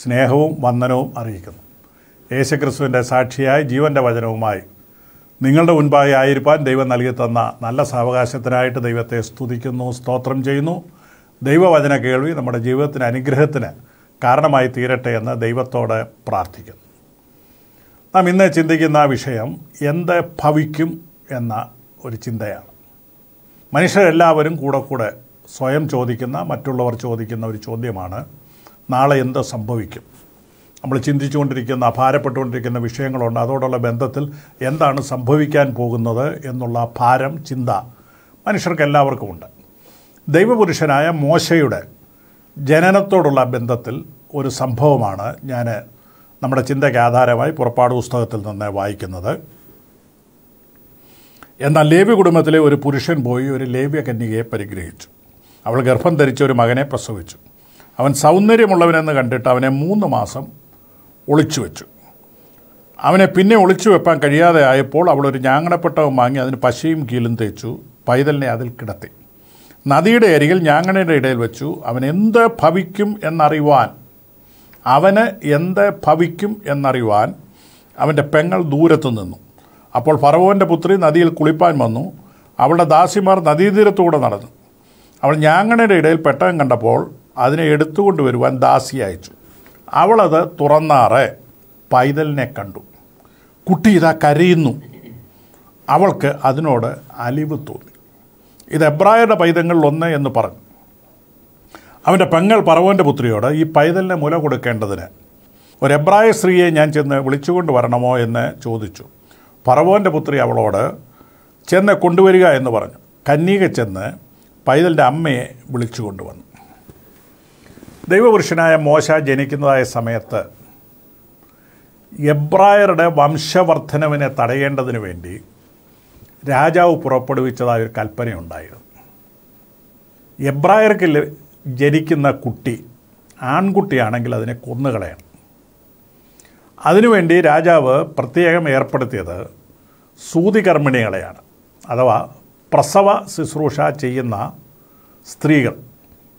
സ്നേഹവും വന്ദനവും അറിയിക്കുന്നു യേശുക്രിസ്തുവിൻ്റെ സാക്ഷിയായി ജീവൻ്റെ വചനവുമായി നിങ്ങളുടെ മുൻപായി ആയിരിക്കാൻ ദൈവം നൽകി തന്ന നല്ല സാവകാശത്തിനായിട്ട് ദൈവത്തെ സ്തുതിക്കുന്നു സ്തോത്രം ചെയ്യുന്നു ദൈവവചന കേൾവി നമ്മുടെ ജീവിതത്തിന് അനുഗ്രഹത്തിന് കാരണമായി തീരട്ടെ എന്ന് ദൈവത്തോട് പ്രാർത്ഥിക്കുന്നു നാം ഇന്ന് ചിന്തിക്കുന്ന വിഷയം എന്ത് ഭവിക്കും എന്ന ഒരു ചിന്തയാണ് മനുഷ്യരെല്ലാവരും കൂടെ കൂടെ സ്വയം ചോദിക്കുന്ന മറ്റുള്ളവർ ചോദിക്കുന്ന ഒരു ചോദ്യമാണ് നാളെ എന്ത് സംഭവിക്കും നമ്മൾ ചിന്തിച്ചുകൊണ്ടിരിക്കുന്ന ഭാരപ്പെട്ടുകൊണ്ടിരിക്കുന്ന വിഷയങ്ങളുണ്ട് അതോടുള്ള ബന്ധത്തിൽ എന്താണ് സംഭവിക്കാൻ പോകുന്നത് എന്നുള്ള ഭാരം ചിന്ത മനുഷ്യർക്ക് എല്ലാവർക്കും ഉണ്ട് ദൈവപുരുഷനായ മോശയുടെ ജനനത്തോടുള്ള ബന്ധത്തിൽ ഒരു സംഭവമാണ് ഞാൻ നമ്മുടെ ചിന്തയ്ക്ക് ആധാരമായി പുറപ്പാട് പുസ്തകത്തിൽ നിന്ന് വായിക്കുന്നത് എന്നാൽ ലേവ്യ കുടുംബത്തിലെ ഒരു പുരുഷൻ പോയി ഒരു ലേവ്യ കന്യകയെ പരിഗ്രഹിച്ചു അവൾ ഗർഭം ധരിച്ച ഒരു മകനെ പ്രസവിച്ചു അവൻ സൗന്ദര്യമുള്ളവനെന്ന് കണ്ടിട്ട് അവനെ മൂന്ന് മാസം ഒളിച്ചു വെച്ചു അവനെ പിന്നെ ഒളിച്ചു വെപ്പാൻ കഴിയാതെ ആയപ്പോൾ അവളൊരു ഞാങ്ങണപ്പെട്ടവൻ വാങ്ങി അതിന് പശയും കീലും തേച്ചു പൈതലിനെ അതിൽ കിടത്തി നദിയുടെ അരികിൽ ഞാങ്ങണയുടെ ഇടയിൽ വെച്ചു അവൻ എന്ത് ഭവിക്കും എന്നറിയുവാൻ അവന് എന്ത് ഭവിക്കും എന്നറിയുവാൻ അവൻ്റെ പെങ്ങൾ ദൂരത്തു നിന്നു അപ്പോൾ ഫറവോൻ്റെ പുത്രി നദിയിൽ കുളിപ്പാൻ വന്നു അവളുടെ ദാസിമാർ നദീതീരത്തൂടെ നടന്നു അവൾ ഞാങ്ങണയുടെ ഇടയിൽ പെട്ടകം കണ്ടപ്പോൾ അതിനെ വരുവാൻ ദാസി അയച്ചു അവളത് തുറന്നാറെ പൈതലിനെ കണ്ടു കുട്ടി ഇതാ കരയുന്നു അവൾക്ക് അതിനോട് അലിവ് തോന്നി ഇത് എബ്രായരുടെ പൈതങ്ങളിൽ ഒന്ന് എന്ന് പറഞ്ഞു അവൻ്റെ പെങ്ങൾ പറവോൻ്റെ പുത്രിയോട് ഈ പൈതലിനെ മുല കൊടുക്കേണ്ടതിന് ഒരു എബ്രായ സ്ത്രീയെ ഞാൻ ചെന്ന് വിളിച്ചുകൊണ്ട് വരണമോ എന്ന് ചോദിച്ചു പറവോൻ്റെ പുത്രി അവളോട് ചെന്ന് കൊണ്ടുവരിക എന്ന് പറഞ്ഞു കന്നീക ചെന്ന് പൈതലിൻ്റെ അമ്മയെ വിളിച്ചു കൊണ്ടുവന്നു ദൈവപുരുഷനായ മോശ ജനിക്കുന്നതായ സമയത്ത് എബ്രായറുടെ വംശവർദ്ധനവിനെ തടയേണ്ടതിന് വേണ്ടി രാജാവ് പുറപ്പെടുവിച്ചതായ ഒരു കൽപ്പനയുണ്ടായിരുന്നു എബ്രായർക്ക് ജനിക്കുന്ന കുട്ടി ആൺകുട്ടിയാണെങ്കിൽ അതിനെ കൊന്നുകളയണം അതിനുവേണ്ടി രാജാവ് പ്രത്യേകം ഏർപ്പെടുത്തിയത് സൂതികർമ്മിണികളെയാണ് അഥവാ പ്രസവ ശുശ്രൂഷ ചെയ്യുന്ന സ്ത്രീകൾ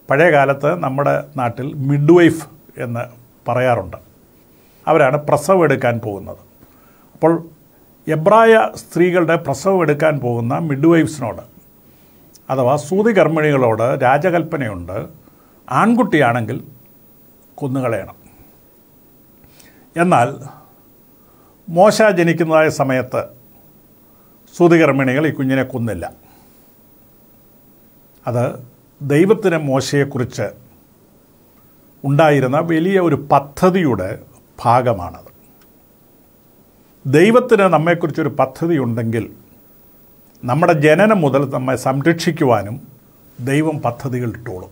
പഴയ കാലത്ത് നമ്മുടെ നാട്ടിൽ മിഡ് വൈഫ് എന്ന് പറയാറുണ്ട് അവരാണ് പ്രസവം എടുക്കാൻ പോകുന്നത് അപ്പോൾ എബ്രായ സ്ത്രീകളുടെ പ്രസവം എടുക്കാൻ പോകുന്ന മിഡ് വൈഫ്സിനോട് അഥവാ സൂതി കർമ്മിണികളോട് രാജകൽപ്പനയുണ്ട് ആൺകുട്ടിയാണെങ്കിൽ കൊന്നുകളയണം എന്നാൽ മോശ ജനിക്കുന്നതായ സമയത്ത് സൂതികർമ്മിണികൾ ഈ കുഞ്ഞിനെ കൊന്നില്ല അത് ദൈവത്തിന് മോശയെക്കുറിച്ച് ഉണ്ടായിരുന്ന വലിയ ഒരു പദ്ധതിയുടെ ഭാഗമാണത് ദൈവത്തിന് നമ്മെക്കുറിച്ചൊരു ഉണ്ടെങ്കിൽ നമ്മുടെ ജനനം മുതൽ നമ്മെ സംരക്ഷിക്കുവാനും ദൈവം പദ്ധതികൾ ഇട്ടോളും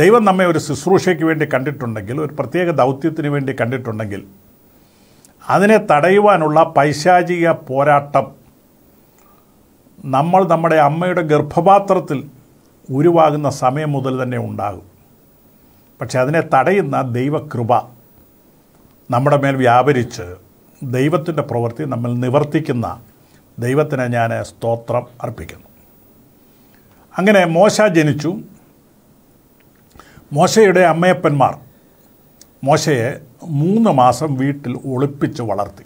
ദൈവം നമ്മെ ഒരു ശുശ്രൂഷയ്ക്ക് വേണ്ടി കണ്ടിട്ടുണ്ടെങ്കിൽ ഒരു പ്രത്യേക ദൗത്യത്തിന് വേണ്ടി കണ്ടിട്ടുണ്ടെങ്കിൽ അതിനെ തടയുവാനുള്ള പൈശാചിക പോരാട്ടം നമ്മൾ നമ്മുടെ അമ്മയുടെ ഗർഭപാത്രത്തിൽ ഉരുവാകുന്ന സമയം മുതൽ തന്നെ ഉണ്ടാകും പക്ഷെ അതിനെ തടയുന്ന ദൈവകൃപ നമ്മുടെ മേൽ വ്യാപരിച്ച് ദൈവത്തിൻ്റെ പ്രവൃത്തി നമ്മൾ നിവർത്തിക്കുന്ന ദൈവത്തിന് ഞാൻ സ്തോത്രം അർപ്പിക്കുന്നു അങ്ങനെ മോശ ജനിച്ചു മോശയുടെ അമ്മയപ്പന്മാർ മോശയെ മൂന്ന് മാസം വീട്ടിൽ ഒളിപ്പിച്ച് വളർത്തി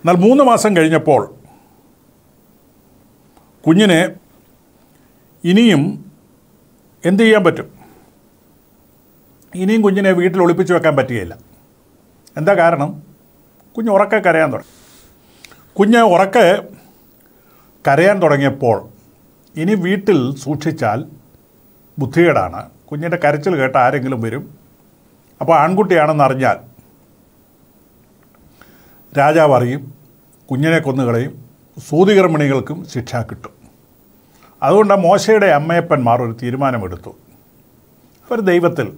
എന്നാൽ മൂന്ന് മാസം കഴിഞ്ഞപ്പോൾ കുഞ്ഞിനെ ഇനിയും എന്ത് ചെയ്യാൻ പറ്റും ഇനിയും കുഞ്ഞിനെ വീട്ടിൽ ഒളിപ്പിച്ചു വെക്കാൻ പറ്റുകയില്ല എന്താ കാരണം കുഞ്ഞ് ഉറക്കെ കരയാൻ തുടങ്ങി കുഞ്ഞ് ഉറക്കെ കരയാൻ തുടങ്ങിയപ്പോൾ ഇനി വീട്ടിൽ സൂക്ഷിച്ചാൽ ബുദ്ധികേടാണ് കുഞ്ഞിൻ്റെ കരച്ചിൽ കേട്ട ആരെങ്കിലും വരും അപ്പോൾ ആൺകുട്ടിയാണെന്ന് അറിഞ്ഞാൽ രാജാവ് അറിയും കുഞ്ഞിനെ കൊന്നുകളയും സൂതികർമ്മിണികൾക്കും ശിക്ഷ കിട്ടും അതുകൊണ്ട് മോശയുടെ അമ്മയപ്പന്മാർ ഒരു തീരുമാനമെടുത്തു അവർ ദൈവത്തിൽ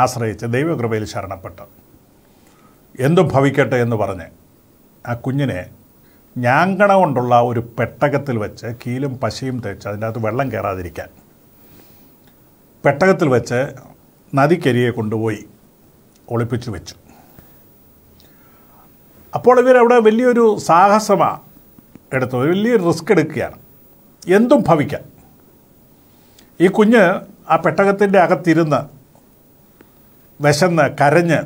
ആശ്രയിച്ച് ദൈവകൃപയിൽ ശരണപ്പെട്ട് എന്തു ഭവിക്കട്ടെ എന്ന് പറഞ്ഞ് ആ കുഞ്ഞിനെ ഞാങ്കണ കൊണ്ടുള്ള ഒരു പെട്ടകത്തിൽ വെച്ച് കീലും പശയും തേച്ച് അതിൻ്റെ അകത്ത് വെള്ളം കയറാതിരിക്കാൻ പെട്ടകത്തിൽ വെച്ച് നദിക്കരിയെ കൊണ്ടുപോയി ഒളിപ്പിച്ചു വെച്ചു അപ്പോൾ ഇവരവിടെ വലിയൊരു സാഹസമാണ് എടുത്തു വലിയൊരു റിസ്ക് എടുക്കുകയാണ് എന്തും ഭവിക്കാം ഈ കുഞ്ഞ് ആ പെട്ടകത്തിൻ്റെ അകത്തിരുന്ന് വിശന്ന് കരഞ്ഞ്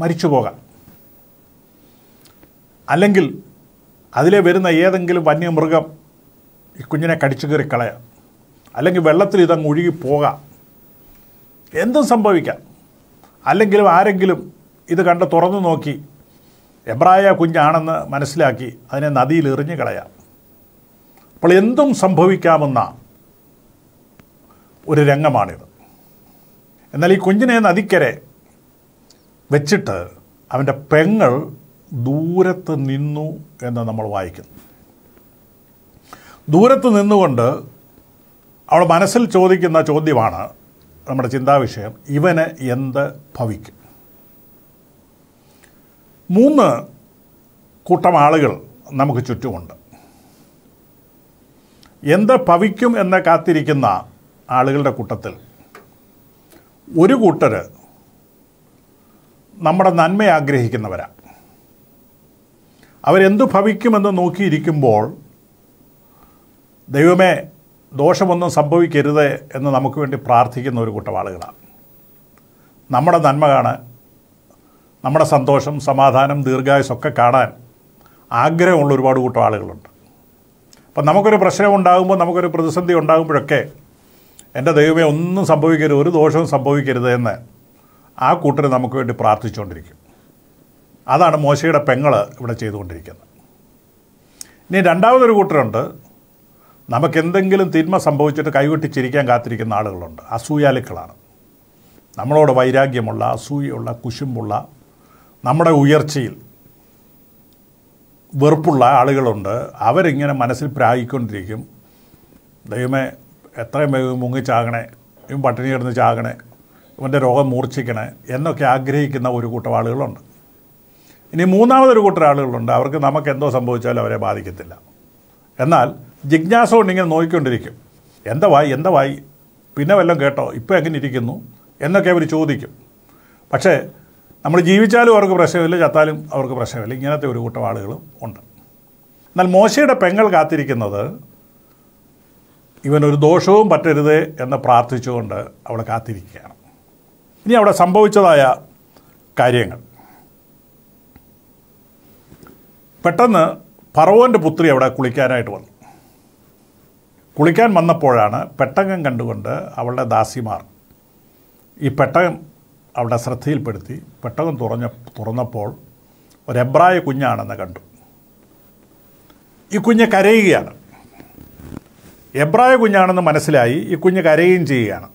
മരിച്ചു പോകാം അല്ലെങ്കിൽ അതിലെ വരുന്ന ഏതെങ്കിലും വന്യമൃഗം ഈ കുഞ്ഞിനെ കടിച്ചു കയറി കളയാം അല്ലെങ്കിൽ വെള്ളത്തിൽ ഇതങ്ങ് ഒഴുകി പോകാം എന്തും സംഭവിക്കാം അല്ലെങ്കിലും ആരെങ്കിലും ഇത് കണ്ട് തുറന്നു നോക്കി എബ്രായ കുഞ്ഞാണെന്ന് മനസ്സിലാക്കി അതിനെ നദിയിൽ എറിഞ്ഞു കളയാം അപ്പോൾ എന്തും സംഭവിക്കാമെന്ന ഒരു രംഗമാണിത് എന്നാൽ ഈ കുഞ്ഞിനെ നദിക്കരെ വെച്ചിട്ട് അവൻ്റെ പെങ്ങൾ ദൂരത്ത് നിന്നു എന്ന് നമ്മൾ വായിക്കുന്നു ദൂരത്ത് നിന്നുകൊണ്ട് അവൾ മനസ്സിൽ ചോദിക്കുന്ന ചോദ്യമാണ് നമ്മുടെ ചിന്താവിഷയം ഇവന് എന്ത് ഭവിക്കും മൂന്ന് കൂട്ടം ആളുകൾ നമുക്ക് ചുറ്റുമുണ്ട് എന്ത് ഭവിക്കും എന്ന് കാത്തിരിക്കുന്ന ആളുകളുടെ കൂട്ടത്തിൽ ഒരു കൂട്ടർ നമ്മുടെ നന്മ ആഗ്രഹിക്കുന്നവരാ അവരെന്തു ഭവിക്കുമെന്ന് നോക്കിയിരിക്കുമ്പോൾ ദൈവമേ ദോഷമൊന്നും സംഭവിക്കരുത് എന്ന് നമുക്ക് വേണ്ടി പ്രാർത്ഥിക്കുന്ന ഒരു കൂട്ടം ആളുകളാണ് നമ്മുടെ നന്മ കാണാൻ നമ്മുടെ സന്തോഷം സമാധാനം ദീർഘായുസൊക്കെ കാണാൻ ആഗ്രഹമുള്ള ഒരുപാട് കൂട്ടം ആളുകളുണ്ട് അപ്പം നമുക്കൊരു പ്രശ്നം ഉണ്ടാകുമ്പോൾ നമുക്കൊരു പ്രതിസന്ധി ഉണ്ടാകുമ്പോഴൊക്കെ എൻ്റെ ദൈവമേ ഒന്നും സംഭവിക്കരുത് ഒരു ദോഷവും സംഭവിക്കരുത് എന്ന് ആ കൂട്ടർ നമുക്ക് വേണ്ടി പ്രാർത്ഥിച്ചുകൊണ്ടിരിക്കും അതാണ് മോശയുടെ പെങ്ങൾ ഇവിടെ ചെയ്തുകൊണ്ടിരിക്കുന്നത് ഇനി രണ്ടാമതൊരു കൂട്ടരുണ്ട് നമുക്കെന്തെങ്കിലും തിന്മ സംഭവിച്ചിട്ട് കൈവെട്ടിച്ചിരിക്കാൻ കാത്തിരിക്കുന്ന ആളുകളുണ്ട് അസൂയാലുക്കളാണ് നമ്മളോട് വൈരാഗ്യമുള്ള അസൂയുള്ള കുശുമ്പുള്ള നമ്മുടെ ഉയർച്ചയിൽ വെറുപ്പുള്ള ആളുകളുണ്ട് അവരിങ്ങനെ മനസ്സിൽ പ്രായിക്കൊണ്ടിരിക്കും ദൈവമേ എത്രയും വേഗം മുങ്ങിച്ചാകണേ ഇവൻ പട്ടിണി കിടന്ന് ചാകണേ ഇവൻ്റെ രോഗം മൂർച്ഛിക്കണേ എന്നൊക്കെ ആഗ്രഹിക്കുന്ന ഒരു കൂട്ടം ആളുകളുണ്ട് ഇനി മൂന്നാമതൊരു കൂട്ടം ആളുകളുണ്ട് അവർക്ക് നമുക്ക് എന്തോ സംഭവിച്ചാലും അവരെ ബാധിക്കത്തില്ല എന്നാൽ ജിജ്ഞാസ കൊണ്ടിങ്ങനെ നോക്കിക്കൊണ്ടിരിക്കും എന്താ വായി എന്താ വായി പിന്നെ വല്ലതും കേട്ടോ ഇപ്പോൾ എങ്ങനെ ഇരിക്കുന്നു എന്നൊക്കെ അവർ ചോദിക്കും പക്ഷേ നമ്മൾ ജീവിച്ചാലും അവർക്ക് പ്രശ്നമില്ല ചത്താലും അവർക്ക് പ്രശ്നമില്ല ഇങ്ങനത്തെ ഒരു കൂട്ടം ആളുകളും ഉണ്ട് എന്നാൽ മോശയുടെ പെങ്ങൾ കാത്തിരിക്കുന്നത് ഇവനൊരു ദോഷവും പറ്റരുത് എന്ന് പ്രാർത്ഥിച്ചുകൊണ്ട് അവൾ കാത്തിരിക്കുകയാണ് ഇനി അവിടെ സംഭവിച്ചതായ കാര്യങ്ങൾ പെട്ടെന്ന് പറവോൻ്റെ പുത്രി അവിടെ കുളിക്കാനായിട്ട് വന്നു കുളിക്കാൻ വന്നപ്പോഴാണ് പെട്ടകം കണ്ടുകൊണ്ട് അവളുടെ ദാസിമാർ ഈ പെട്ടകം അവിടെ ശ്രദ്ധയിൽപ്പെടുത്തി പെട്ടകം തുറഞ്ഞ തുറന്നപ്പോൾ ഒരു എബ്രായ കുഞ്ഞാണെന്ന് കണ്ടു ഈ കുഞ്ഞ് കരയുകയാണ് എബ്രായ കുഞ്ഞാണെന്ന് മനസ്സിലായി ഈ കുഞ്ഞ് കരയുകയും ചെയ്യുകയാണ്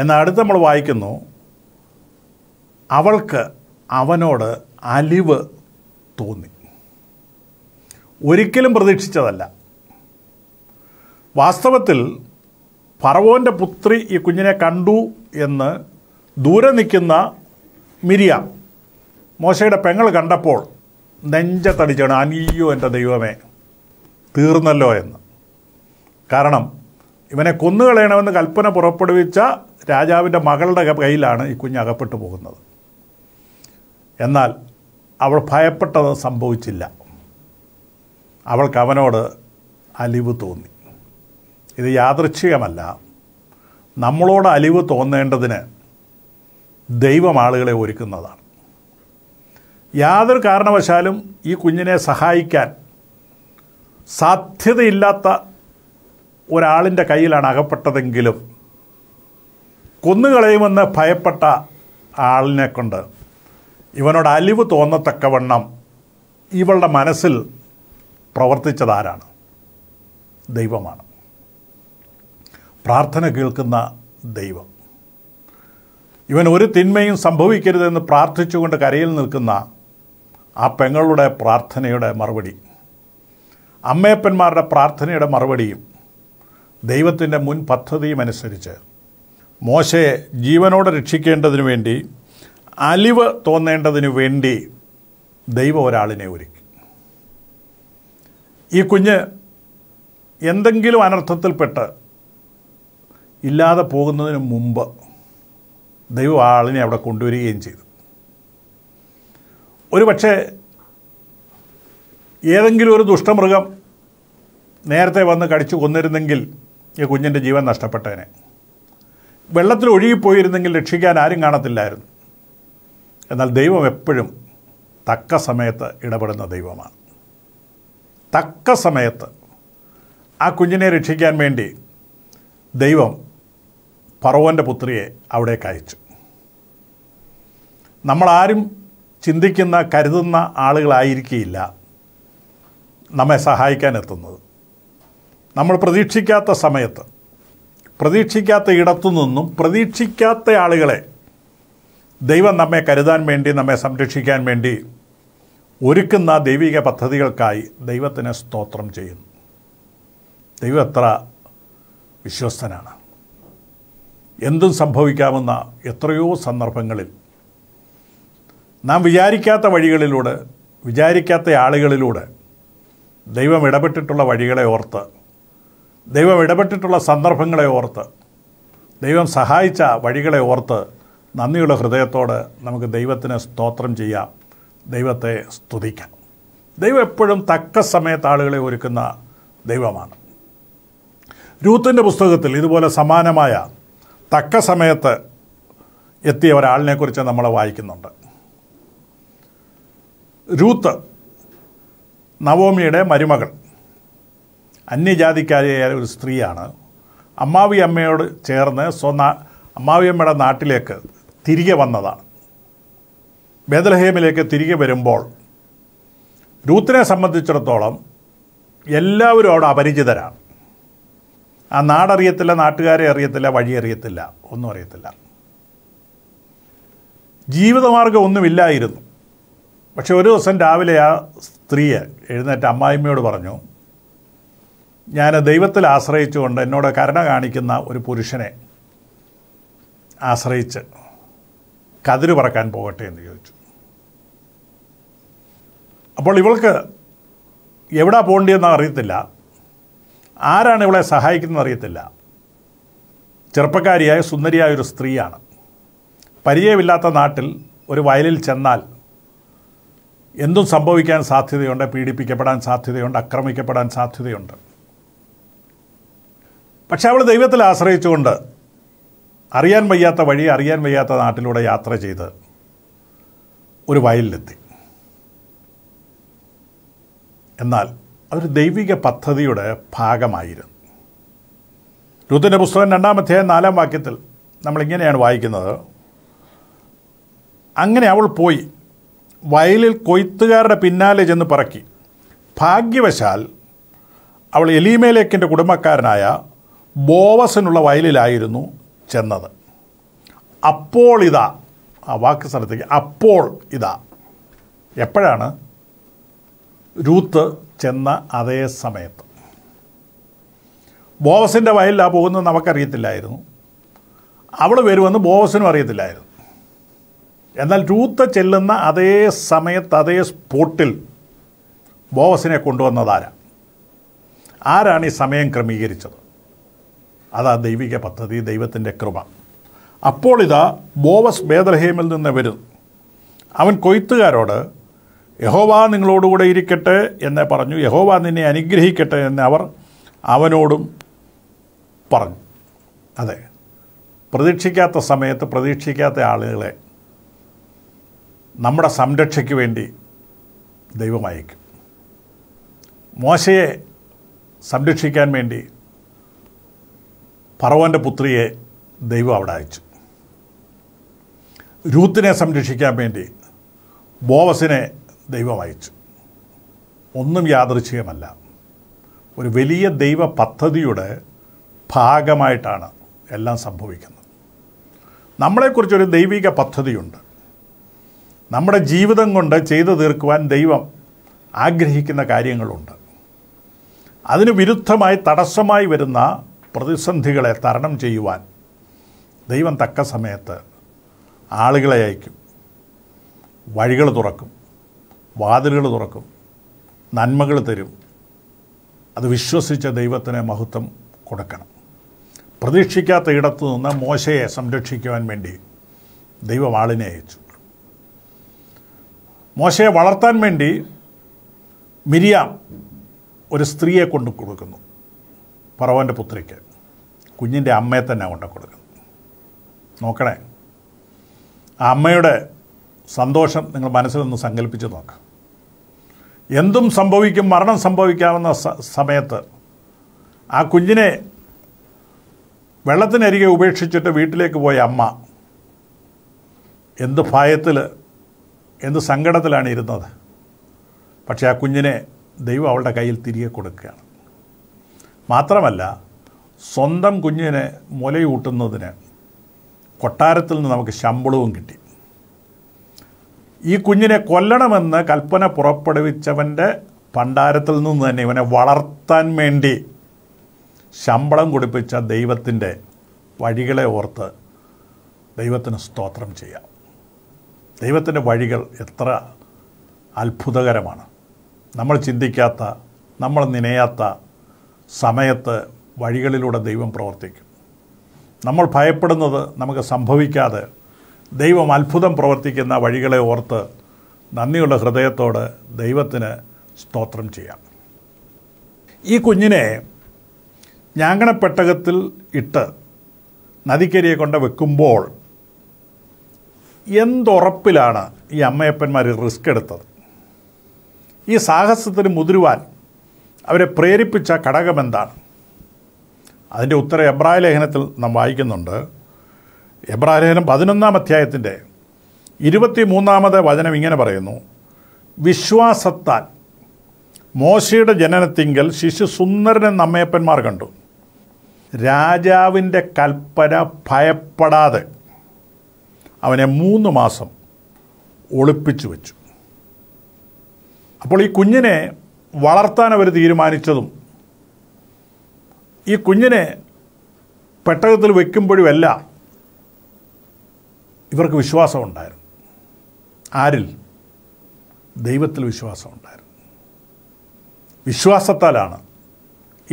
എന്നാൽ അടുത്ത് നമ്മൾ വായിക്കുന്നു അവൾക്ക് അവനോട് അലിവ് തോന്നി ഒരിക്കലും പ്രതീക്ഷിച്ചതല്ല വാസ്തവത്തിൽ ഫറവോൻ്റെ പുത്രി ഈ കുഞ്ഞിനെ കണ്ടു എന്ന് ദൂരെ നിൽക്കുന്ന മിരിയ മോശയുടെ പെങ്ങൾ കണ്ടപ്പോൾ നെഞ്ചത്തടിച്ചാണ് അനിയോ എൻ്റെ ദൈവമേ തീർന്നല്ലോ എന്ന് കാരണം ഇവനെ കൊന്നുകളയണമെന്ന് കൽപ്പന പുറപ്പെടുവിച്ച രാജാവിൻ്റെ മകളുടെ കയ്യിലാണ് ഈ കുഞ്ഞ് അകപ്പെട്ടു പോകുന്നത് എന്നാൽ അവൾ ഭയപ്പെട്ടത് സംഭവിച്ചില്ല അവൾക്ക് അവനോട് അലിവ് തോന്നി ഇത് യാദൃച്ഛികമല്ല നമ്മളോട് അലിവ് തോന്നേണ്ടതിന് ദൈവം ആളുകളെ ഒരുക്കുന്നതാണ് യാതൊരു കാരണവശാലും ഈ കുഞ്ഞിനെ സഹായിക്കാൻ സാധ്യതയില്ലാത്ത ഒരാളിൻ്റെ കയ്യിലാണ് അകപ്പെട്ടതെങ്കിലും കൊന്നുകളയുമെന്ന് ഭയപ്പെട്ട ആളിനെ കൊണ്ട് ഇവനോട് അലിവ് തോന്നത്തക്കവണ്ണം ഇവളുടെ മനസ്സിൽ പ്രവർത്തിച്ചതാരാണ് ദൈവമാണ് പ്രാർത്ഥന കേൾക്കുന്ന ദൈവം ഇവൻ ഒരു തിന്മയും സംഭവിക്കരുതെന്ന് പ്രാർത്ഥിച്ചുകൊണ്ട് കരയിൽ നിൽക്കുന്ന ആ പെങ്ങളുടെ പ്രാർത്ഥനയുടെ മറുപടി അമ്മയപ്പന്മാരുടെ പ്രാർത്ഥനയുടെ മറുപടിയും ദൈവത്തിൻ്റെ മുൻ പദ്ധതിയും അനുസരിച്ച് മോശയെ ജീവനോടെ രക്ഷിക്കേണ്ടതിനു വേണ്ടി അലിവ് തോന്നേണ്ടതിനു വേണ്ടി ദൈവം ഒരാളിനെ ഒരുക്കി ഈ കുഞ്ഞ് എന്തെങ്കിലും അനർത്ഥത്തിൽപ്പെട്ട് ഇല്ലാതെ പോകുന്നതിന് മുമ്പ് ദൈവം ആളിനെ അവിടെ കൊണ്ടുവരികയും ചെയ്തു ഒരു പക്ഷേ ഏതെങ്കിലും ഒരു ദുഷ്ടമൃഗം നേരത്തെ വന്ന് കടിച്ചു കൊന്നിരുന്നെങ്കിൽ ഈ കുഞ്ഞിൻ്റെ ജീവൻ നഷ്ടപ്പെട്ടേനെ വെള്ളത്തിൽ ഒഴുകിപ്പോയിരുന്നെങ്കിൽ രക്ഷിക്കാൻ ആരും കാണത്തില്ലായിരുന്നു എന്നാൽ ദൈവം എപ്പോഴും തക്ക സമയത്ത് ഇടപെടുന്ന ദൈവമാണ് തക്ക സമയത്ത് ആ കുഞ്ഞിനെ രക്ഷിക്കാൻ വേണ്ടി ദൈവം പറവൻ്റെ പുത്രിയെ അവിടേക്ക് അയച്ചു നമ്മളാരും ചിന്തിക്കുന്ന കരുതുന്ന ആളുകളായിരിക്കില്ല നമ്മെ സഹായിക്കാൻ എത്തുന്നത് നമ്മൾ പ്രതീക്ഷിക്കാത്ത സമയത്ത് പ്രതീക്ഷിക്കാത്ത ഇടത്തു നിന്നും പ്രതീക്ഷിക്കാത്ത ആളുകളെ ദൈവം നമ്മെ കരുതാൻ വേണ്ടി നമ്മെ സംരക്ഷിക്കാൻ വേണ്ടി ഒരുക്കുന്ന ദൈവിക പദ്ധതികൾക്കായി ദൈവത്തിന് സ്തോത്രം ചെയ്യുന്നു ദൈവം എത്ര വിശ്വസ്തനാണ് എന്തും സംഭവിക്കാവുന്ന എത്രയോ സന്ദർഭങ്ങളിൽ നാം വിചാരിക്കാത്ത വഴികളിലൂടെ വിചാരിക്കാത്ത ആളുകളിലൂടെ ദൈവം ഇടപെട്ടിട്ടുള്ള വഴികളെ ഓർത്ത് ദൈവം ഇടപെട്ടിട്ടുള്ള സന്ദർഭങ്ങളെ ഓർത്ത് ദൈവം സഹായിച്ച വഴികളെ ഓർത്ത് നന്ദിയുള്ള ഹൃദയത്തോട് നമുക്ക് ദൈവത്തിന് സ്തോത്രം ചെയ്യാം ദൈവത്തെ സ്തുതിക്കാം ദൈവം എപ്പോഴും തക്ക സമയത്ത് ആളുകളെ ഒരുക്കുന്ന ദൈവമാണ് രൂത്തിൻ്റെ പുസ്തകത്തിൽ ഇതുപോലെ സമാനമായ തക്ക സമയത്ത് എത്തിയ ഒരാളിനെക്കുറിച്ച് നമ്മൾ വായിക്കുന്നുണ്ട് രൂത്ത് നവോമിയുടെ മരുമകൾ അന്യജാതിക്കാരിയായ ഒരു സ്ത്രീയാണ് അമ്മാവി അമ്മയോട് ചേർന്ന് അമ്മാവി അമ്മയുടെ നാട്ടിലേക്ക് തിരികെ വന്നതാണ് ബേദലഹേമിലേക്ക് തിരികെ വരുമ്പോൾ രൂത്തിനെ സംബന്ധിച്ചിടത്തോളം എല്ലാവരും അവിടെ അപരിചിതരാണ് ആ നാടറിയത്തില്ല നാട്ടുകാരെ അറിയത്തില്ല വഴി അറിയത്തില്ല ഒന്നും അറിയത്തില്ല ജീവിതമാർഗം ഒന്നുമില്ലായിരുന്നു പക്ഷെ ഒരു ദിവസം രാവിലെ ആ സ്ത്രീയെ എഴുന്നേറ്റ് അമ്മായിമ്മയോട് പറഞ്ഞു ഞാൻ ദൈവത്തിൽ ആശ്രയിച്ചുകൊണ്ട് എന്നോട് കരുണ കാണിക്കുന്ന ഒരു പുരുഷനെ ആശ്രയിച്ച് കതിര് പറക്കാൻ പോകട്ടെ എന്ന് ചോദിച്ചു അപ്പോൾ ഇവൾക്ക് എവിടാ പോകേണ്ടതെന്ന് അറിയത്തില്ല ആരാണ് ഇവളെ സഹായിക്കുന്നത് അറിയത്തില്ല ചെറുപ്പക്കാരിയായ സുന്ദരിയായ ഒരു സ്ത്രീയാണ് പരിചയമില്ലാത്ത നാട്ടിൽ ഒരു വയലിൽ ചെന്നാൽ എന്തും സംഭവിക്കാൻ സാധ്യതയുണ്ട് പീഡിപ്പിക്കപ്പെടാൻ സാധ്യതയുണ്ട് ആക്രമിക്കപ്പെടാൻ സാധ്യതയുണ്ട് പക്ഷെ അവൾ ദൈവത്തിൽ ആശ്രയിച്ചുകൊണ്ട് അറിയാൻ വയ്യാത്ത വഴി അറിയാൻ വയ്യാത്ത നാട്ടിലൂടെ യാത്ര ചെയ്ത് ഒരു വയലിലെത്തി എന്നാൽ അതൊരു ദൈവിക പദ്ധതിയുടെ ഭാഗമായിരുന്നു രുത്തിൻ്റെ പുസ്തകം രണ്ടാമത്തെ നാലാം വാക്യത്തിൽ നമ്മളിങ്ങനെയാണ് വായിക്കുന്നത് അങ്ങനെ അവൾ പോയി വയലിൽ കൊയ്ത്തുകാരുടെ പിന്നാലെ ചെന്ന് പറക്കി ഭാഗ്യവശാൽ അവൾ എലീമേലേക്കിൻ്റെ കുടുംബക്കാരനായ ബോവസിനുള്ള വയലിലായിരുന്നു ചെന്നത് അപ്പോൾ ഇതാ ആ വാക്ക് സ്ഥലത്തേക്ക് അപ്പോൾ ഇതാ എപ്പോഴാണ് രൂത്ത് ചെന്ന അതേ സമയത്ത് ബോവസിൻ്റെ വയലിലാണ് പോകുന്നത് നമുക്കറിയത്തില്ലായിരുന്നു അവൾ വരുമെന്ന് ബോവസിനും അറിയത്തില്ലായിരുന്നു എന്നാൽ രൂത്ത ചെല്ലുന്ന അതേ സമയത്ത് അതേ സ്പോട്ടിൽ ബോവസിനെ കൊണ്ടുവന്നതാരാ ആരാണ് ഈ സമയം ക്രമീകരിച്ചത് അതാ ദൈവിക പദ്ധതി ദൈവത്തിൻ്റെ കൃപ അപ്പോൾ ഇതാ ബോവസ് ബേദർഹേമിൽ നിന്ന് വരുന്നു അവൻ കൊയ്ത്തുകാരോട് യഹോവ നിങ്ങളോടുകൂടെ ഇരിക്കട്ടെ എന്ന് പറഞ്ഞു യഹോവ നിന്നെ അനുഗ്രഹിക്കട്ടെ എന്ന് അവർ അവനോടും പറഞ്ഞു അതെ പ്രതീക്ഷിക്കാത്ത സമയത്ത് പ്രതീക്ഷിക്കാത്ത ആളുകളെ നമ്മുടെ സംരക്ഷയ്ക്ക് വേണ്ടി ദൈവം അയക്കും മോശയെ സംരക്ഷിക്കാൻ വേണ്ടി പറവൻ്റെ പുത്രിയെ ദൈവം അവിടെ അയച്ചു രൂത്തിനെ സംരക്ഷിക്കാൻ വേണ്ടി ബോവസിനെ ദൈവം അയച്ചു ഒന്നും യാദൃശ്ചികമല്ല ഒരു വലിയ ദൈവ പദ്ധതിയുടെ ഭാഗമായിട്ടാണ് എല്ലാം സംഭവിക്കുന്നത് നമ്മളെക്കുറിച്ചൊരു ദൈവിക പദ്ധതിയുണ്ട് നമ്മുടെ ജീവിതം കൊണ്ട് ചെയ്തു തീർക്കുവാൻ ദൈവം ആഗ്രഹിക്കുന്ന കാര്യങ്ങളുണ്ട് അതിന് വിരുദ്ധമായി തടസ്സമായി വരുന്ന പ്രതിസന്ധികളെ തരണം ചെയ്യുവാൻ ദൈവം തക്ക സമയത്ത് ആളുകളെ അയക്കും വഴികൾ തുറക്കും വാതിലുകൾ തുറക്കും നന്മകൾ തരും അത് വിശ്വസിച്ച ദൈവത്തിന് മഹത്വം കൊടുക്കണം പ്രതീക്ഷിക്കാത്ത ഇടത്തു നിന്ന് മോശയെ സംരക്ഷിക്കുവാൻ വേണ്ടി ദൈവം ആളിനെ അയച്ചു മോശയെ വളർത്താൻ വേണ്ടി മിരിയാം ഒരു സ്ത്രീയെ കൊണ്ട് കൊടുക്കുന്നു പറവൻ്റെ പുത്രിക്ക് കുഞ്ഞിൻ്റെ അമ്മയെ തന്നെ കൊണ്ട കൊടുക്കുന്നു നോക്കണേ ആ അമ്മയുടെ സന്തോഷം നിങ്ങൾ മനസ്സിൽ നിന്ന് സങ്കല്പിച്ച് നോക്കാം എന്തും സംഭവിക്കും മരണം സംഭവിക്കാവുന്ന സമയത്ത് ആ കുഞ്ഞിനെ വെള്ളത്തിനരികെ ഉപേക്ഷിച്ചിട്ട് വീട്ടിലേക്ക് പോയ അമ്മ എന്ത് ഭയത്തിൽ എന്ത് സങ്കടത്തിലാണ് ഇരുന്നത് പക്ഷേ ആ കുഞ്ഞിനെ ദൈവം അവളുടെ കയ്യിൽ തിരികെ കൊടുക്കുകയാണ് മാത്രമല്ല സ്വന്തം കുഞ്ഞിനെ മുലയൂട്ടുന്നതിന് കൊട്ടാരത്തിൽ നിന്ന് നമുക്ക് ശമ്പളവും കിട്ടി ഈ കുഞ്ഞിനെ കൊല്ലണമെന്ന് കൽപ്പന പുറപ്പെടുവിച്ചവൻ്റെ ഭണ്ഡാരത്തിൽ നിന്ന് തന്നെ ഇവനെ വളർത്താൻ വേണ്ടി ശമ്പളം കൊടുപ്പിച്ച ദൈവത്തിൻ്റെ വഴികളെ ഓർത്ത് ദൈവത്തിന് സ്തോത്രം ചെയ്യാം ദൈവത്തിൻ്റെ വഴികൾ എത്ര അത്ഭുതകരമാണ് നമ്മൾ ചിന്തിക്കാത്ത നമ്മൾ നനയാത്ത സമയത്ത് വഴികളിലൂടെ ദൈവം പ്രവർത്തിക്കും നമ്മൾ ഭയപ്പെടുന്നത് നമുക്ക് സംഭവിക്കാതെ ദൈവം അത്ഭുതം പ്രവർത്തിക്കുന്ന വഴികളെ ഓർത്ത് നന്ദിയുള്ള ഹൃദയത്തോട് ദൈവത്തിന് സ്തോത്രം ചെയ്യാം ഈ കുഞ്ഞിനെ ഞാങ്കണപ്പെട്ടകത്തിൽ ഇട്ട് നദിക്കരിയെ കൊണ്ട് വെക്കുമ്പോൾ എന്തുറപ്പിലാണ് ഈ അമ്മയപ്പന്മാർ റിസ്ക് എടുത്തത് ഈ സാഹസത്തിന് മുതിരുവാൻ അവരെ പ്രേരിപ്പിച്ച എന്താണ് അതിൻ്റെ ഉത്തരം എബ്രായ ലേഖനത്തിൽ നാം വായിക്കുന്നുണ്ട് എബ്രായ ലേഖനം പതിനൊന്നാം അധ്യായത്തിൻ്റെ ഇരുപത്തി മൂന്നാമത് വചനം ഇങ്ങനെ പറയുന്നു വിശ്വാസത്താൽ മോശയുടെ ജനനത്തിങ്കൽ ശിശു സുന്ദരനെ അമ്മയപ്പന്മാർ കണ്ടു രാജാവിൻ്റെ കൽപ്പന ഭയപ്പെടാതെ അവനെ മൂന്ന് മാസം ഒളിപ്പിച്ചു വെച്ചു അപ്പോൾ ഈ കുഞ്ഞിനെ വളർത്താൻ അവർ തീരുമാനിച്ചതും ഈ കുഞ്ഞിനെ പെട്ടകത്തിൽ വയ്ക്കുമ്പോഴുമല്ല ഇവർക്ക് വിശ്വാസമുണ്ടായിരുന്നു ആരിൽ ദൈവത്തിൽ വിശ്വാസമുണ്ടായിരുന്നു വിശ്വാസത്താലാണ്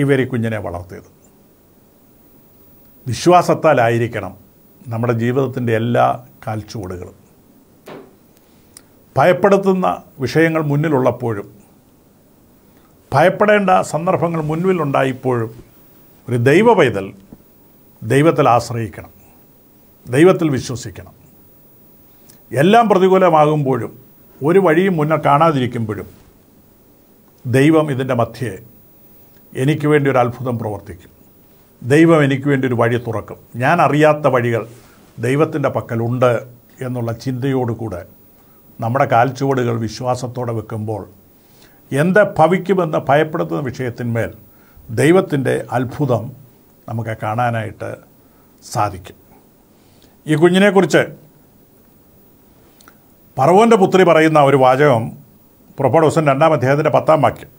ഇവർ ഈ കുഞ്ഞിനെ വളർത്തിയത് വിശ്വാസത്താലായിരിക്കണം നമ്മുടെ ജീവിതത്തിൻ്റെ എല്ലാ കാൽച്ചുവടുകളും ഭയപ്പെടുത്തുന്ന വിഷയങ്ങൾ മുന്നിലുള്ളപ്പോഴും ഭയപ്പെടേണ്ട സന്ദർഭങ്ങൾ മുൻപിലുണ്ടായിപ്പോഴും ഒരു ദൈവ പൈതൽ ദൈവത്തിൽ ആശ്രയിക്കണം ദൈവത്തിൽ വിശ്വസിക്കണം എല്ലാം പ്രതികൂലമാകുമ്പോഴും ഒരു വഴിയും മുന്നിൽ കാണാതിരിക്കുമ്പോഴും ദൈവം ഇതിൻ്റെ മധ്യേ എനിക്ക് വേണ്ടി ഒരു അത്ഭുതം പ്രവർത്തിക്കും ദൈവം എനിക്ക് വേണ്ടി ഒരു വഴി തുറക്കും ഞാൻ അറിയാത്ത വഴികൾ ദൈവത്തിൻ്റെ പക്കലുണ്ട് എന്നുള്ള ചിന്തയോടുകൂടെ നമ്മുടെ കാൽച്ചുവടുകൾ വിശ്വാസത്തോടെ വെക്കുമ്പോൾ എന്ത് ഭവിക്കുമെന്ന് ഭയപ്പെടുത്തുന്ന വിഷയത്തിന്മേൽ ദൈവത്തിൻ്റെ അത്ഭുതം നമുക്ക് കാണാനായിട്ട് സാധിക്കും ഈ കുഞ്ഞിനെക്കുറിച്ച് പറവോൻ്റെ പുത്രി പറയുന്ന ഒരു വാചകം പ്രൊപ്പഡോസൻ രണ്ടാം അദ്ദേഹത്തിൻ്റെ പത്താം വാക്യം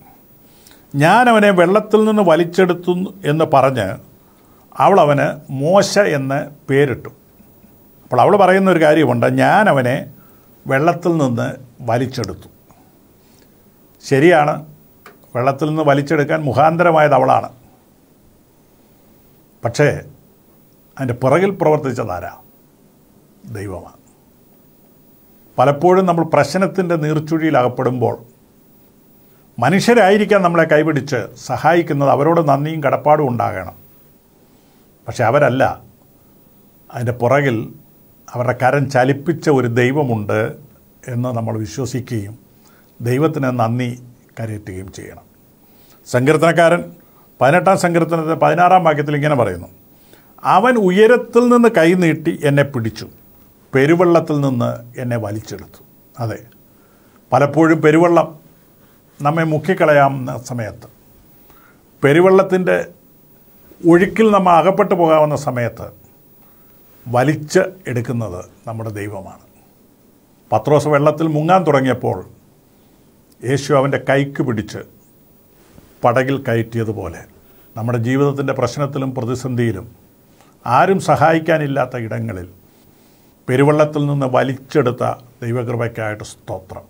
ഞാൻ അവനെ വെള്ളത്തിൽ നിന്ന് വലിച്ചെടുത്തു എന്ന് പറഞ്ഞ് അവൾ അവന് മോശ എന്ന് പേരിട്ടു അപ്പോൾ അവൾ പറയുന്ന ഒരു കാര്യമുണ്ട് ഞാൻ അവനെ വെള്ളത്തിൽ നിന്ന് വലിച്ചെടുത്തു ശരിയാണ് വെള്ളത്തിൽ നിന്ന് വലിച്ചെടുക്കാൻ മുഖാന്തരമായത് അവളാണ് പക്ഷേ അതിൻ്റെ പിറകിൽ പ്രവർത്തിച്ചതാരാ ദൈവമാണ് പലപ്പോഴും നമ്മൾ പ്രശ്നത്തിൻ്റെ നീർച്ചുഴിയിൽ അകപ്പെടുമ്പോൾ മനുഷ്യരായിരിക്കാം നമ്മളെ കൈപിടിച്ച് സഹായിക്കുന്നത് അവരോട് നന്ദിയും കടപ്പാടും ഉണ്ടാകണം പക്ഷെ അവരല്ല അതിൻ്റെ പുറകിൽ അവരുടെ കരം ചലിപ്പിച്ച ഒരു ദൈവമുണ്ട് എന്ന് നമ്മൾ വിശ്വസിക്കുകയും ദൈവത്തിന് നന്ദി കരയറ്റുകയും ചെയ്യണം സങ്കീർത്തനക്കാരൻ പതിനെട്ടാം സങ്കീർത്തനത്തെ പതിനാറാം വാക്യത്തിൽ ഇങ്ങനെ പറയുന്നു അവൻ ഉയരത്തിൽ നിന്ന് കൈനീട്ടി എന്നെ പിടിച്ചു പെരുവെള്ളത്തിൽ നിന്ന് എന്നെ വലിച്ചെടുത്തു അതെ പലപ്പോഴും പെരുവെള്ളം നമ്മെ മുക്കിക്കളയാവുന്ന സമയത്ത് പെരുവെള്ളത്തിൻ്റെ ഒഴുക്കിൽ നമ്മൾ അകപ്പെട്ടു പോകാവുന്ന സമയത്ത് വലിച്ച് എടുക്കുന്നത് നമ്മുടെ ദൈവമാണ് പത്രോസ് വെള്ളത്തിൽ മുങ്ങാൻ തുടങ്ങിയപ്പോൾ യേശു അവൻ്റെ കൈക്ക് പിടിച്ച് പടകിൽ കയറ്റിയതുപോലെ നമ്മുടെ ജീവിതത്തിൻ്റെ പ്രശ്നത്തിലും പ്രതിസന്ധിയിലും ആരും സഹായിക്കാനില്ലാത്ത ഇടങ്ങളിൽ പെരുവെള്ളത്തിൽ നിന്ന് വലിച്ചെടുത്ത ദൈവകൃപയ്ക്കായിട്ട് സ്തോത്രം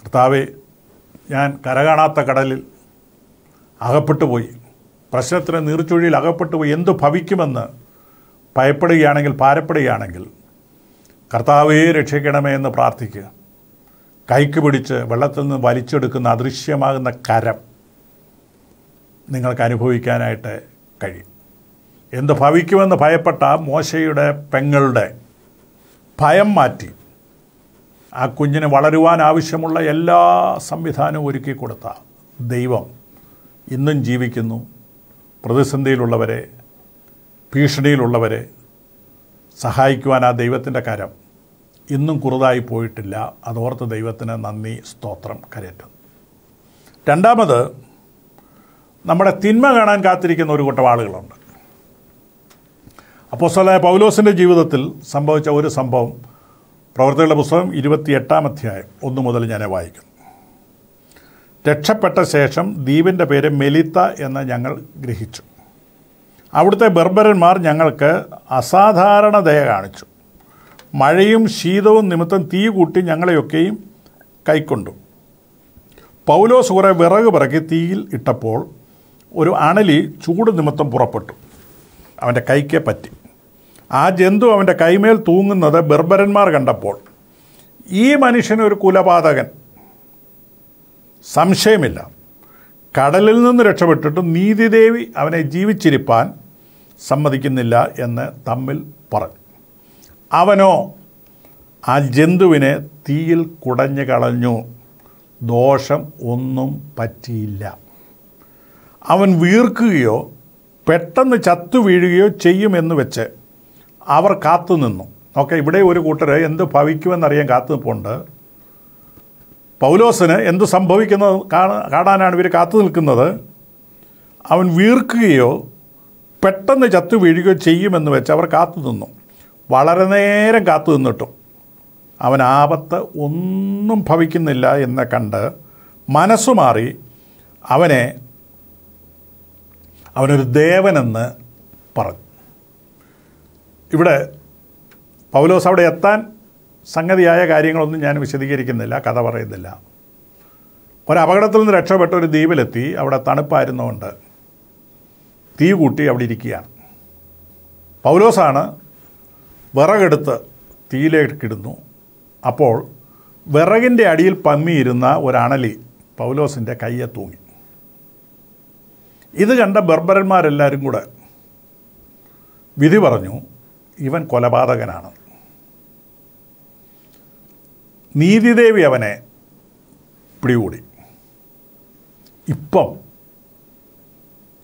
കർത്താവെ ഞാൻ കരകാണാത്ത കടലിൽ അകപ്പെട്ടു പോയി പ്രശ്നത്തിന് നീർച്ചുഴിയിൽ അകപ്പെട്ടു പോയി എന്ത് ഭവിക്കുമെന്ന് ഭയപ്പെടുകയാണെങ്കിൽ പാരപ്പെടുകയാണെങ്കിൽ കർത്താവേ രക്ഷിക്കണമേ എന്ന് പ്രാർത്ഥിക്കുക കൈക്ക് പിടിച്ച് വെള്ളത്തിൽ നിന്ന് വലിച്ചെടുക്കുന്ന അദൃശ്യമാകുന്ന കരം നിങ്ങൾക്ക് അനുഭവിക്കാനായിട്ട് കഴിയും എന്ത് ഭവിക്കുമെന്ന് ഭയപ്പെട്ട മോശയുടെ പെങ്ങളുടെ ഭയം മാറ്റി ആ കുഞ്ഞിന് വളരുവാൻ ആവശ്യമുള്ള എല്ലാ സംവിധാനവും ഒരുക്കി കൊടുത്ത ദൈവം ഇന്നും ജീവിക്കുന്നു പ്രതിസന്ധിയിലുള്ളവരെ ഭീഷണിയിലുള്ളവരെ സഹായിക്കുവാൻ ആ ദൈവത്തിൻ്റെ കരം ഇന്നും കുറുതായി പോയിട്ടില്ല അതോർത്ത് ദൈവത്തിന് നന്ദി സ്തോത്രം കരയറ്റും രണ്ടാമത് നമ്മുടെ തിന്മ കാണാൻ കാത്തിരിക്കുന്ന ഒരു കൂട്ടം ആളുകളുണ്ട് സ്വലായ പൗലോസിൻ്റെ ജീവിതത്തിൽ സംഭവിച്ച ഒരു സംഭവം പ്രവർത്തികളുടെ പുസ്തകം ഇരുപത്തിയെട്ടാം അധ്യായം ഒന്ന് മുതൽ ഞാൻ വായിക്കുന്നു രക്ഷപ്പെട്ട ശേഷം ദ്വീപിൻ്റെ പേര് മെലിത്ത എന്ന് ഞങ്ങൾ ഗ്രഹിച്ചു അവിടുത്തെ ബർബരന്മാർ ഞങ്ങൾക്ക് അസാധാരണ ദയ കാണിച്ചു മഴയും ശീതവും നിമിത്തം തീ കൂട്ടി ഞങ്ങളെയൊക്കെയും കൈക്കൊണ്ടു പൗലോസ് കുറേ വിറക് പിറക്കി തീയിൽ ഇട്ടപ്പോൾ ഒരു അണലി ചൂട് നിമിത്തം പുറപ്പെട്ടു അവൻ്റെ കൈക്കേ പറ്റി ആ ജന്തു അവൻ്റെ കൈമേൽ തൂങ്ങുന്നത് ബർബരന്മാർ കണ്ടപ്പോൾ ഈ മനുഷ്യനൊരു കുലപാതകൻ സംശയമില്ല കടലിൽ നിന്ന് രക്ഷപ്പെട്ടിട്ട് നീതിദേവി അവനെ ജീവിച്ചിരിപ്പാൻ സമ്മതിക്കുന്നില്ല എന്ന് തമ്മിൽ പറഞ്ഞു അവനോ ആ ജന്തുവിനെ തീയിൽ കുടഞ്ഞു കളഞ്ഞു ദോഷം ഒന്നും പറ്റിയില്ല അവൻ വീർക്കുകയോ പെട്ടെന്ന് ചത്തു വീഴുകയോ ചെയ്യുമെന്ന് വെച്ച് അവർ കാത്തുനിന്നു ഓക്കെ ഇവിടെ ഒരു കൂട്ടർ എന്ത് ഭവിക്കുമെന്നറിയാൻ കാത്തുനിൽപ്പുണ്ട് പൗലോസിന് എന്ത് സംഭവിക്കുന്നത് കാണാനാണ് ഇവർ കാത്തു നിൽക്കുന്നത് അവൻ വീർക്കുകയോ പെട്ടെന്ന് ചത്തു വീഴുകയോ ചെയ്യുമെന്ന് വെച്ച് അവർ കാത്തു നിന്നു വളരെ നേരം കാത്തു നിന്നിട്ടും അവൻ ആപത്ത് ഒന്നും ഭവിക്കുന്നില്ല എന്ന് കണ്ട് മനസ്സുമാറി അവനെ അവനൊരു ദേവനെന്ന് പറഞ്ഞു ഇവിടെ പൗലോസ് അവിടെ എത്താൻ സംഗതിയായ കാര്യങ്ങളൊന്നും ഞാൻ വിശദീകരിക്കുന്നില്ല കഥ പറയുന്നില്ല ഒരു അപകടത്തിൽ നിന്ന് രക്ഷപ്പെട്ട ഒരു ദ്വീപിലെത്തി അവിടെ തണുപ്പായിരുന്നുകൊണ്ട് തീ കൂട്ടി അവിടെ ഇരിക്കുകയാണ് പൗലോസാണ് വിറകെടുത്ത് തീയിലേക്കിടുന്നു അപ്പോൾ വിറകിൻ്റെ അടിയിൽ പമ്മിയിരുന്ന ഒരണലി പൗലോസിൻ്റെ കയ്യെ തൂങ്ങി ഇത് കണ്ട ബർബരന്മാരെല്ലാവരും കൂടെ വിധി പറഞ്ഞു ഇവൻ കൊലപാതകനാണ് നീതിദേവി അവനെ പിടികൂടി ഇപ്പം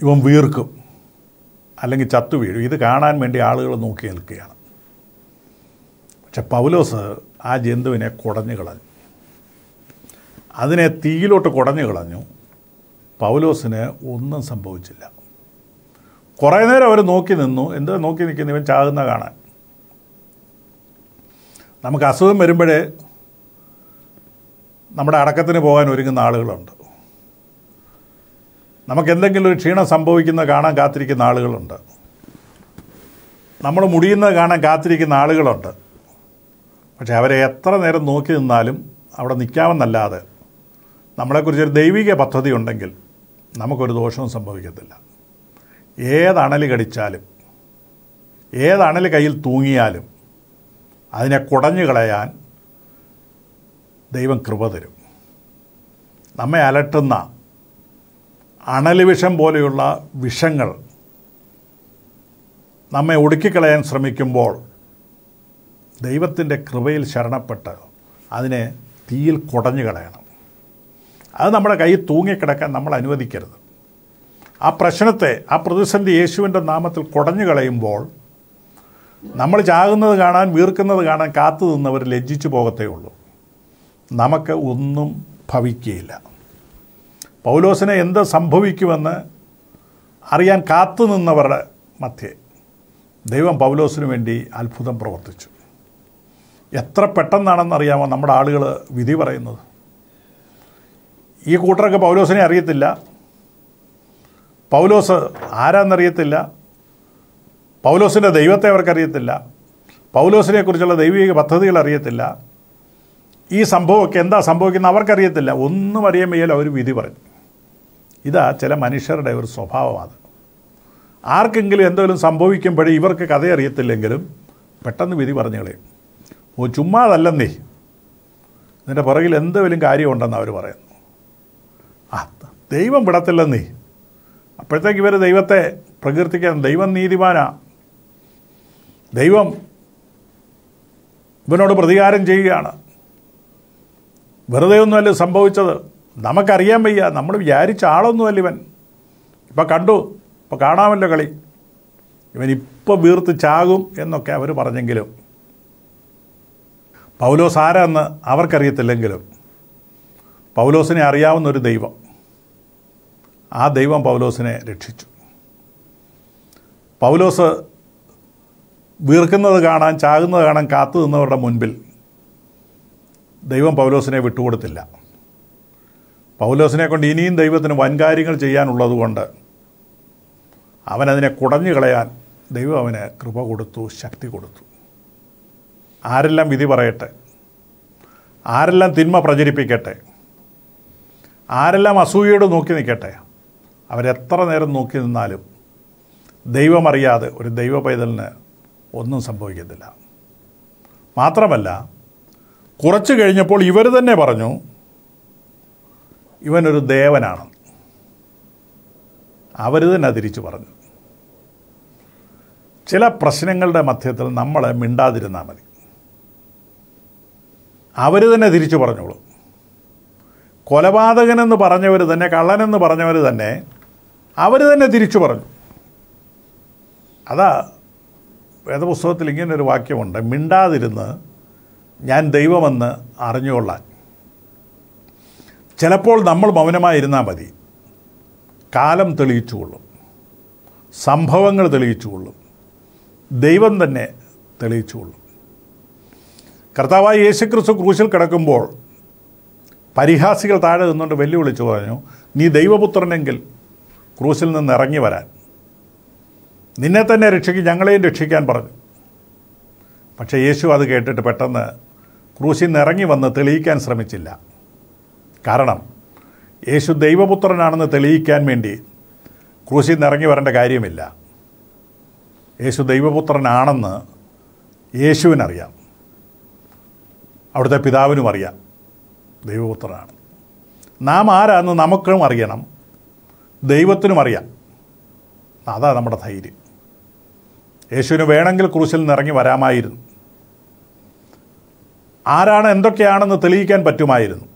ഇവൻ വീർക്കും അല്ലെങ്കിൽ ചത്തു വീഴും ഇത് കാണാൻ വേണ്ടി ആളുകൾ നോക്കി നിൽക്കുകയാണ് പക്ഷെ പൗലോസ് ആ ജന്തുവിനെ കുടഞ്ഞു കളഞ്ഞു അതിനെ തീയിലോട്ട് കുടഞ്ഞു കളഞ്ഞു പൗലോസിന് ഒന്നും സംഭവിച്ചില്ല കുറേ നേരം അവർ നോക്കി നിന്നു എന്താ നോക്കി നിൽക്കുന്ന ഇവൻ ചാകുന്ന കാണാൻ നമുക്ക് അസുഖം വരുമ്പോഴേ നമ്മുടെ അടക്കത്തിന് പോകാൻ ഒരുങ്ങുന്ന ആളുകളുണ്ട് നമുക്കെന്തെങ്കിലും ഒരു ക്ഷീണം സംഭവിക്കുന്ന കാണാൻ കാത്തിരിക്കുന്ന ആളുകളുണ്ട് നമ്മൾ മുടിയുന്നത് കാണാൻ കാത്തിരിക്കുന്ന ആളുകളുണ്ട് പക്ഷേ അവരെ എത്ര നേരം നോക്കി നിന്നാലും അവിടെ നിൽക്കാമെന്നല്ലാതെ നമ്മളെക്കുറിച്ചൊരു ദൈവിക പദ്ധതി ഉണ്ടെങ്കിൽ നമുക്കൊരു ദോഷവും സംഭവിക്കത്തില്ല ഏതണൽ കടിച്ചാലും ഏതണൽ കയ്യിൽ തൂങ്ങിയാലും അതിനെ കുടഞ്ഞു കളയാൻ ദൈവം കൃപ തരും നമ്മെ അലട്ടുന്ന അണലിവിഷം പോലെയുള്ള വിഷങ്ങൾ നമ്മെ ഒടുക്കിക്കളയാൻ ശ്രമിക്കുമ്പോൾ ദൈവത്തിൻ്റെ കൃപയിൽ ശരണപ്പെട്ട് അതിനെ തീയിൽ കുടഞ്ഞു കളയണം അത് നമ്മുടെ കൈ തൂങ്ങിക്കിടക്കാൻ നമ്മൾ അനുവദിക്കരുത് ആ പ്രശ്നത്തെ ആ പ്രതിസന്ധി യേശുവിൻ്റെ നാമത്തിൽ കുടഞ്ഞു കളയുമ്പോൾ നമ്മൾ ചാകുന്നത് കാണാൻ വീർക്കുന്നത് കാണാൻ കാത്തു നിന്നവർ ലജ്ജിച്ചു പോകത്തേ ഉള്ളൂ നമുക്ക് ഒന്നും ഭവിക്കുകയില്ല പൗലോസിന് എന്ത് സംഭവിക്കുമെന്ന് അറിയാൻ കാത്തു നിന്നവരുടെ മധ്യേ ദൈവം പൗലോസിനു വേണ്ടി അത്ഭുതം പ്രവർത്തിച്ചു എത്ര പെട്ടെന്നാണെന്നറിയാമോ നമ്മുടെ ആളുകൾ വിധി പറയുന്നത് ഈ കൂട്ടർക്ക് പൗലോസിനെ അറിയത്തില്ല പൗലോസ് ആരാന്നറിയത്തില്ല പൗലോസിൻ്റെ ദൈവത്തെ അവർക്കറിയത്തില്ല പൗലോസിനെക്കുറിച്ചുള്ള ദൈവിക പദ്ധതികൾ അറിയത്തില്ല ഈ സംഭവമൊക്കെ എന്താ സംഭവിക്കുന്നത് അവർക്കറിയത്തില്ല ഒന്നും അറിയാൻ വയ്യാലും അവർ വിധി പറഞ്ഞു ഇതാ ചില മനുഷ്യരുടെ ഒരു സ്വഭാവമാണ് ആർക്കെങ്കിലും എന്തെങ്കിലും സംഭവിക്കുമ്പോഴേ ഇവർക്ക് കഥ അറിയത്തില്ലെങ്കിലും പെട്ടെന്ന് വിധി പറഞ്ഞു കളയും ഓ ചുമ്മാതല്ലെന്നേ ഇതിൻ്റെ പുറകിൽ എന്തെങ്കിലും കാര്യമുണ്ടെന്ന് അവർ പറയുന്നു ആ ദൈവം വിടത്തില്ലെന്നേ അപ്പോഴത്തേക്ക് ഇവർ ദൈവത്തെ പ്രകീർത്തിക്കാൻ ദൈവം നീതിമാനാ ദൈവം ഇവനോട് പ്രതികാരം ചെയ്യുകയാണ് വെറുതെ ഒന്നുമല്ല സംഭവിച്ചത് നമുക്കറിയാൻ വയ്യ നമ്മൾ വിചാരിച്ച ആളൊന്നുമല്ല ഇവൻ ഇപ്പം കണ്ടു ഇപ്പം കാണാമല്ലോ കളി ഇവൻ ഇപ്പോൾ വീർത്ത് ചാകും എന്നൊക്കെ അവർ പറഞ്ഞെങ്കിലും പൗലോസ് ആരാന്ന് അവർക്കറിയത്തില്ലെങ്കിലും പൗലോസിനെ അറിയാവുന്ന ഒരു ദൈവം ആ ദൈവം പൗലോസിനെ രക്ഷിച്ചു പൗലോസ് വീർക്കുന്നത് കാണാൻ ചാകുന്നത് കാണാൻ കാത്തു നിന്നവരുടെ മുൻപിൽ ദൈവം പൗലോസിനെ വിട്ടുകൊടുത്തില്ല പൗലോസിനെ കൊണ്ട് ഇനിയും ദൈവത്തിന് വൻകാര്യങ്ങൾ കൊണ്ട് അവനതിനെ കുടഞ്ഞു കളയാൻ ദൈവം അവന് കൃപ കൊടുത്തു ശക്തി കൊടുത്തു ആരെല്ലാം വിധി പറയട്ടെ ആരെല്ലാം തിന്മ പ്രചരിപ്പിക്കട്ടെ ആരെല്ലാം അസൂയയോട് നോക്കി നിൽക്കട്ടെ അവരെത്ര നേരം നോക്കി നിന്നാലും ദൈവമറിയാതെ ഒരു ദൈവ പൈതലിന് ഒന്നും സംഭവിക്കത്തില്ല മാത്രമല്ല കുറച്ച് കഴിഞ്ഞപ്പോൾ ഇവർ തന്നെ പറഞ്ഞു ഇവനൊരു ദേവനാണ് അവർ തന്നെ തിരിച്ചു പറഞ്ഞു ചില പ്രശ്നങ്ങളുടെ മധ്യത്തിൽ നമ്മൾ മിണ്ടാതിരുന്നാൽ മതി അവർ തന്നെ തിരിച്ചു പറഞ്ഞോളൂ കൊലപാതകനെന്ന് പറഞ്ഞവർ തന്നെ കള്ളനെന്ന് പറഞ്ഞവർ തന്നെ അവർ തന്നെ തിരിച്ചു പറഞ്ഞു അതാ വേദപുസ്തകത്തിൽ ഇങ്ങനൊരു വാക്യമുണ്ട് മിണ്ടാതിരുന്ന് ഞാൻ ദൈവമെന്ന് അറിഞ്ഞുകൊള്ളാൻ ചിലപ്പോൾ നമ്മൾ മൗനമായിരുന്നാൽ മതി കാലം തെളിയിച്ചുകൊള്ളും സംഭവങ്ങൾ തെളിയിച്ചുകൊള്ളും ദൈവം തന്നെ തെളിയിച്ചുകൊള്ളും കർത്താവായ യേശുക്രിസ്തു ക്രൂശിൽ കിടക്കുമ്പോൾ പരിഹാസികൾ താഴെ നിന്നുകൊണ്ട് വെല്ലുവിളിച്ചു പറഞ്ഞു നീ ദൈവപുത്രനെങ്കിൽ ക്രൂശിൽ നിന്ന് ഇറങ്ങി വരാൻ നിന്നെ തന്നെ രക്ഷിക്കും ഞങ്ങളെയും രക്ഷിക്കാൻ പറഞ്ഞു പക്ഷേ യേശു അത് കേട്ടിട്ട് പെട്ടെന്ന് ക്രൂശിൽ നിന്നിറങ്ങി വന്ന് തെളിയിക്കാൻ ശ്രമിച്ചില്ല കാരണം യേശു ദൈവപുത്രനാണെന്ന് തെളിയിക്കാൻ വേണ്ടി ക്രൂശിൽ നിന്നിറങ്ങി വരേണ്ട കാര്യമില്ല യേശു ദൈവപുത്രനാണെന്ന് യേശുവിനറിയാം അവിടുത്തെ പിതാവിനും അറിയാം ദൈവപുത്രനാണ് നാം ആരാന്ന് നമുക്കും അറിയണം ദൈവത്തിനും അറിയാം അതാണ് നമ്മുടെ ധൈര്യം യേശുവിന് വേണമെങ്കിൽ ക്രൂശിൽ നിന്ന് ഇറങ്ങി വരാമായിരുന്നു ആരാണ് എന്തൊക്കെയാണെന്ന് തെളിയിക്കാൻ പറ്റുമായിരുന്നു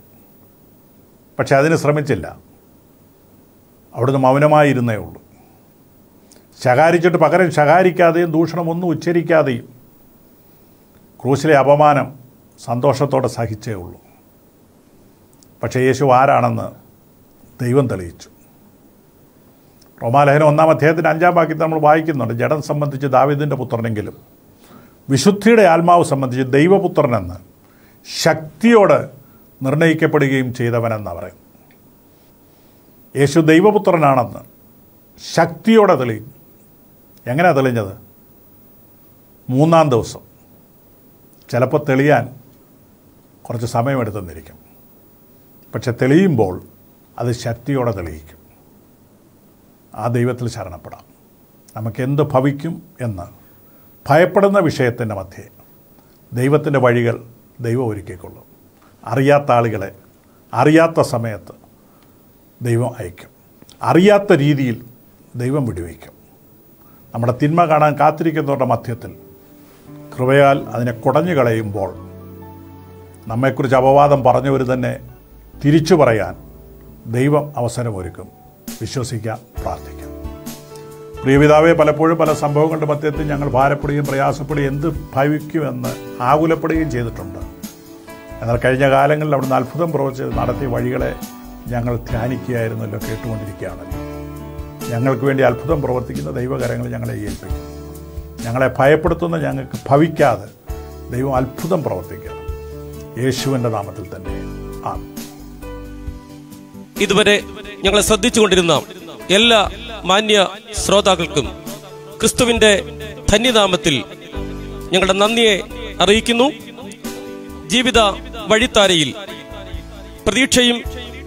പക്ഷെ അതിന് ശ്രമിച്ചില്ല അവിടുന്ന് മൗനമായിരുന്നേ ഉള്ളൂ ശകാരിച്ചിട്ട് പകരം ശകാരിക്കാതെയും ദൂഷണമൊന്നും ഉച്ചരിക്കാതെയും ക്രൂശിലെ അപമാനം സന്തോഷത്തോടെ സഹിച്ചേ ഉള്ളൂ പക്ഷേ യേശു ആരാണെന്ന് ദൈവം തെളിയിച്ചു റോമാലഹനം ഒന്നാം അദ്ദേഹത്തിൻ്റെ അഞ്ചാം വാക്യത്തിൽ നമ്മൾ വായിക്കുന്നുണ്ട് ജഡം സംബന്ധിച്ച് ദാവിദിൻ്റെ പുത്രനെങ്കിലും വിശുദ്ധിയുടെ ആത്മാവ് സംബന്ധിച്ച് ദൈവപുത്രനെന്ന് ശക്തിയോട് നിർണയിക്കപ്പെടുകയും ചെയ്തവനെന്ന് പറയും യേശു ദൈവപുത്രനാണെന്ന് ശക്തിയോടെ തെളിയും എങ്ങനെ തെളിഞ്ഞത് മൂന്നാം ദിവസം ചിലപ്പോൾ തെളിയാൻ കുറച്ച് സമയമെടുത്തെന്നിരിക്കും പക്ഷെ തെളിയുമ്പോൾ അത് ശക്തിയോടെ തെളിയിക്കും ആ ദൈവത്തിൽ ശരണപ്പെടാം നമുക്കെന്ത് ഭവിക്കും എന്ന് ഭയപ്പെടുന്ന വിഷയത്തിൻ്റെ മധ്യേ ദൈവത്തിൻ്റെ വഴികൾ ദൈവം ഒരുക്കിക്കൊള്ളും അറിയാത്ത ആളുകളെ അറിയാത്ത സമയത്ത് ദൈവം അയക്കും അറിയാത്ത രീതിയിൽ ദൈവം വിടിവയ്ക്കും നമ്മുടെ തിന്മ കാണാൻ കാത്തിരിക്കുന്നവരുടെ മധ്യത്തിൽ കൃപയാൽ അതിനെ കുടഞ്ഞു കളയുമ്പോൾ നമ്മെക്കുറിച്ച് അപവാദം പറഞ്ഞവർ തന്നെ തിരിച്ചു പറയാൻ ദൈവം അവസരമൊരുക്കും വിശ്വസിക്കാം പ്രാർത്ഥിക്കാം പ്രിയപിതാവെ പലപ്പോഴും പല സംഭവങ്ങളുടെ മധ്യത്തിൽ ഞങ്ങൾ ഭാരപ്പെടുകയും പ്രയാസപ്പെടുകയും എന്ത് ഭവിക്കുമെന്ന് ആകുലപ്പെടുകയും ചെയ്തിട്ടുണ്ട് എന്നാൽ കഴിഞ്ഞ കാലങ്ങളിൽ അവിടുന്ന് അത്ഭുതം പ്രവചിച്ച് നടത്തിയ വഴികളെ ഞങ്ങൾ ധ്യാനിക്കുകയായിരുന്നല്ലോ കേട്ടുകൊണ്ടിരിക്കുകയാണല്ലോ ഞങ്ങൾക്ക് വേണ്ടി അത്ഭുതം പ്രവർത്തിക്കുന്ന ദൈവകരങ്ങൾ ഞങ്ങളെ ഏൽപ്പിക്കും ഞങ്ങളെ ഭയപ്പെടുത്തുന്ന ഞങ്ങൾക്ക് ഭവിക്കാതെ ദൈവം അത്ഭുതം പ്രവർത്തിക്കണം യേശുവിൻ്റെ നാമത്തിൽ തന്നെ ആ ഇതുവരെ ഞങ്ങളെ ശ്രദ്ധിച്ചുകൊണ്ടിരുന്ന എല്ലാ മാന്യ ശ്രോതാക്കൾക്കും ക്രിസ്തുവിൻ്റെ ധന്യനാമത്തിൽ ഞങ്ങളുടെ നന്ദിയെ അറിയിക്കുന്നു ജീവിത വഴിത്താരയിൽ പ്രതീക്ഷയും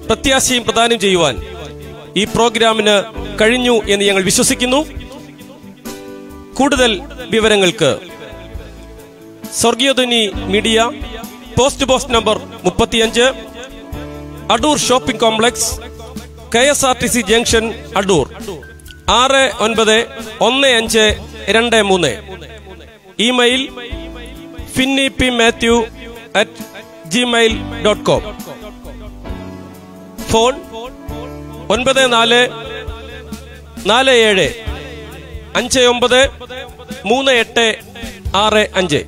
പ്രത്യാശയും പ്രദാനം ചെയ്യുവാൻ ഈ പ്രോഗ്രാമിന് കഴിഞ്ഞു എന്ന് ഞങ്ങൾ വിശ്വസിക്കുന്നു കൂടുതൽ വിവരങ്ങൾക്ക് Swargeeyadhwani media post post number മുപ്പത്തിയഞ്ച് Adoor shopping complex K S R T C junction Adoor ആറ് ഒൻപത് ഒന്ന് അഞ്ച് രണ്ട് മൂന്ന് email Finny P Mathew at Gmail dot com phone ഒൻപത് നാല് നാല് ഏഴ് അഞ്ച് ഒമ്പത് മൂന്ന് എട്ട് ആറ് അഞ്ച്